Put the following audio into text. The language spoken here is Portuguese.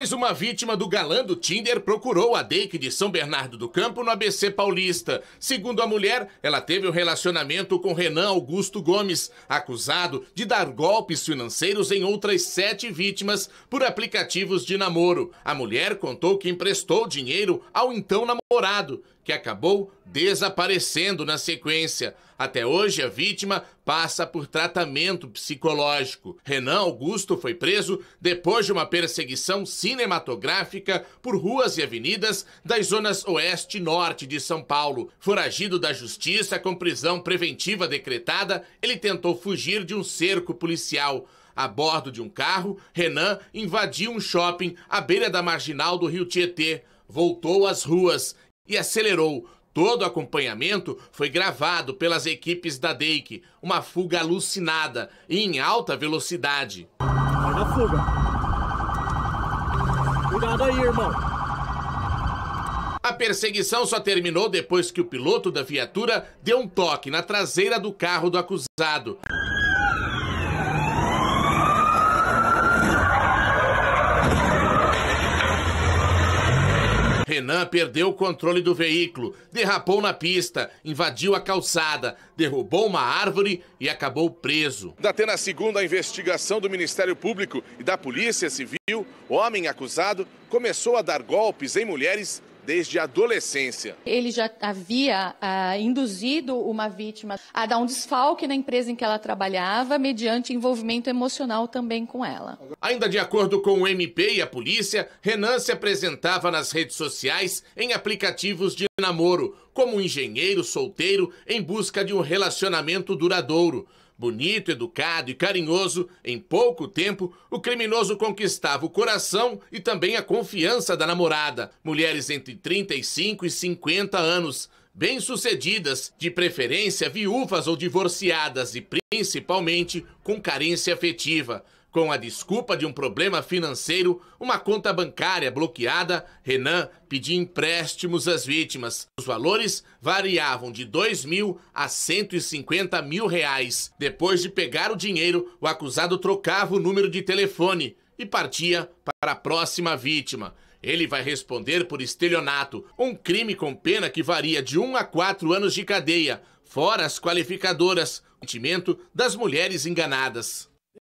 Mais uma vítima do galã do Tinder procurou a Deike de São Bernardo do Campo no ABC Paulista. Segundo a mulher, ela teve um relacionamento com Renan Augusto Gomes, acusado de dar golpes financeiros em outras sete vítimas por aplicativos de namoro. A mulher contou que emprestou dinheiro ao então namorado que acabou desaparecendo na sequência. Até hoje, a vítima passa por tratamento psicológico. Renan Augusto foi preso depois de uma perseguição cinematográfica por ruas e avenidas das zonas oeste e norte de São Paulo. Foragido da justiça com prisão preventiva decretada, ele tentou fugir de um cerco policial. A bordo de um carro, Renan invadiu um shopping à beira da marginal do Rio Tietê. Voltou às ruas e acelerou. Todo o acompanhamento foi gravado pelas equipes da DEIC, uma fuga alucinada e em alta velocidade. Olha na fuga. Cuidado aí, irmão. A perseguição só terminou depois que o piloto da viatura deu um toque na traseira do carro do acusado. Renan perdeu o controle do veículo, derrapou na pista, invadiu a calçada, derrubou uma árvore e acabou preso. Ainda tendo a segunda investigação do Ministério Público e da Polícia Civil, o homem acusado começou a dar golpes em mulheres desde a adolescência. Ele já havia ah, induzido uma vítima a dar um desfalque na empresa em que ela trabalhava, mediante envolvimento emocional também com ela. Ainda de acordo com o MP e a polícia, Renan se apresentava nas redes sociais em aplicativos de namoro, como um engenheiro solteiro em busca de um relacionamento duradouro. Bonito, educado e carinhoso, em pouco tempo, o criminoso conquistava o coração e também a confiança da namorada, mulheres entre 35 e 50 anos, bem-sucedidas, de preferência viúvas ou divorciadas e principalmente com carência afetiva. Com a desculpa de um problema financeiro, uma conta bancária bloqueada, Renan pedia empréstimos às vítimas. Os valores variavam de 2 mil a 150 mil reais. Depois de pegar o dinheiro, o acusado trocava o número de telefone e partia para a próxima vítima. Ele vai responder por estelionato, um crime com pena que varia de 1 a 4 anos de cadeia, fora as qualificadoras, o sentimento das mulheres enganadas.